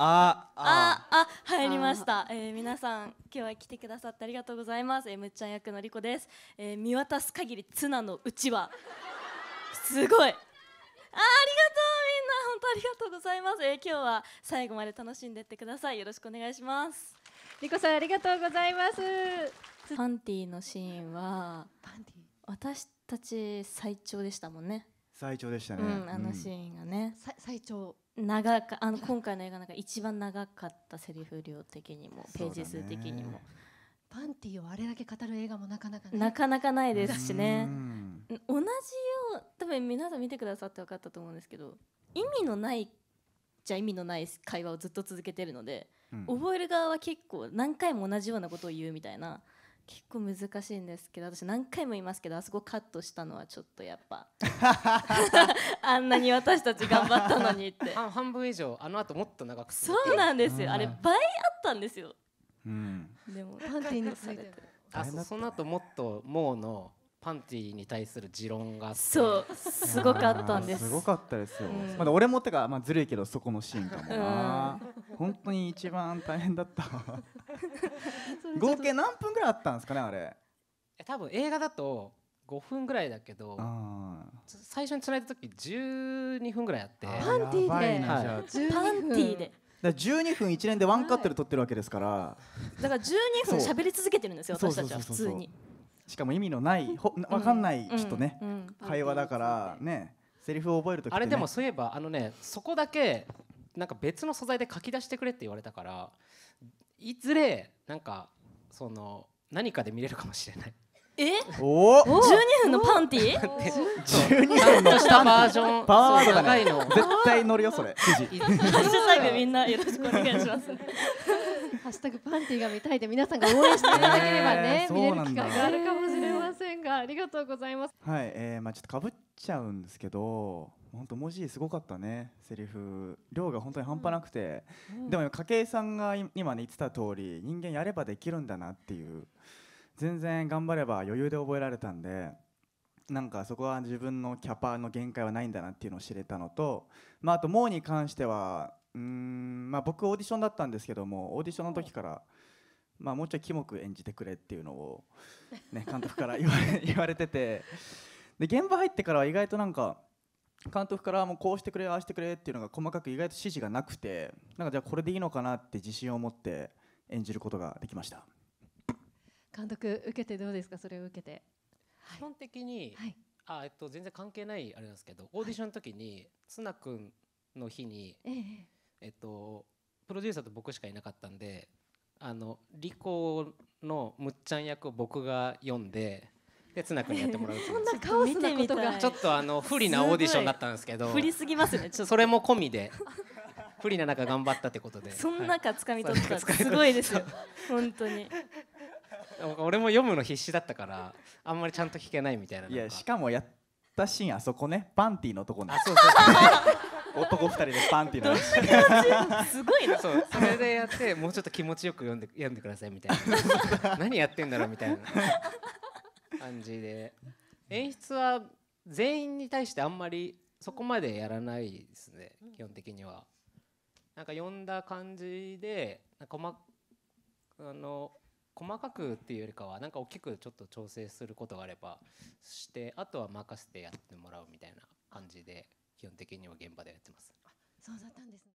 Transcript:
ああああ入りました、えー、皆さん今日は来てくださってありがとうございます、えー、むっちゃん役のりこです、えー、見渡す限りツナのうちはすごいあありがとうみんな本当ありがとうございます、えー、今日は最後まで楽しんでってくださいよろしくお願いしますりこさんありがとうございますパンティのシーンはパンティ私たち最長でしたもんね最長でしたね、うん、あのシーンがね、うん、最長長かあの今回の映画の中一番長かったセリフ量的にもページ数的にも。パンティをあれだけ語る映画もなかなか、なかなかないですしね同じよう多分皆さん見てくださって分かったと思うんですけど意味のないじゃ意味のない会話をずっと続けてるので、うん、覚える側は結構何回も同じようなことを言うみたいな結構難しいんですけど私何回も言いますけどあそこカットしたのはちょっとやっぱ あんなに私たち頑張ったのにって 半分以上あの後もっと長くそうなんですよあれ倍あったんですよ、うん、でも探偵にされてあその後もっともうのパンティに対する持論がそうすごかったんですすごかったですよ、うん、まだ俺もってか、まあ、ずるいけどそこのシーンかもな、うん、本当に一番大変だった 合計何分ぐらいあったんですかねあれ多分映画だと5分ぐらいだけど最初につないだ時12分ぐらいあってパンティで、はい、パンティでだ12分1年でワンカットで撮ってるわけですから、はい、だから12分喋り続けてるんですよ私たちは普通にしかも意味のないほ分かんないちょっとね、会話だからねセリフを覚えると、ね、あれでもそういえばあのねそこだけなんか別の素材で書き出してくれって言われたからいずれなんかその何かで見れるかもしれない。えおお十二分のパンティ 十二分のしたバージョンパワードだ、ね、絶対乗るよそれ記事ハッシュタグみんなよろしくお願いしますハッシュタグパンティが見たいで皆さんが応援していただければね、えー、見れる機会があるかもしれませんが、ありがとうございます。はい、えー、まあちょっとかぶっちゃうんですけど、本当文字すごかったねセリフ量が本当に半端なくて、うん、でも筧さんが今ね言ってた通り人間やればできるんだなっていう全然頑張れば余裕で覚えられたんでなんかそこは自分のキャパの限界はないんだなっていうのを知れたのと、まあ、あと「もう」に関してはうんまあ僕オーディションだったんですけどもオーディションの時から、まあ、もうちょいキモく演じてくれっていうのを、ね、監督から言われ 言われててで現場入ってからは意外となんか監督からもこうしてくれああしてくれっていうのが細かく意外と指示がなくてなんかじゃあこれでいいのかなって自信を持って演じることができました監督受けてどうですかそれを受けて、はい、基本的に、はい、あえっと、全然関係ないあれなんですけどオーディションの時に、はい、ツナ君の日に、えええっと、プロデューサーと僕しかいなかったんであのリコのむっちゃん役を僕が読んで。で綱君にやってもらう そんなカオスなことがちょっとあの不利なオーディションだったんですけど不利すぎますねそれも込みで不利な中頑張ったってことで そんな中掴み取ったすごいですよ本当に俺も読むの必死だったからあんまりちゃんと聞けないみたいないやしかもやったシーンあそこねパンティーのとこねあそうそう 男二人でパンっていうのすごいなそうそれでやってもうちょっと気持ちよく読んで読んでくださいみたいな 何やってんだろうみたいな感じで演出は全員に対してあんまりそこまでやらないですね基本的にはなんか読んだ感じで細あの細かくっていうよりかはなんか大きくちょっと調整することがあればしてあとは任せてやってもらうみたいな感じで基本的には現場でやってます。あそうだったんです、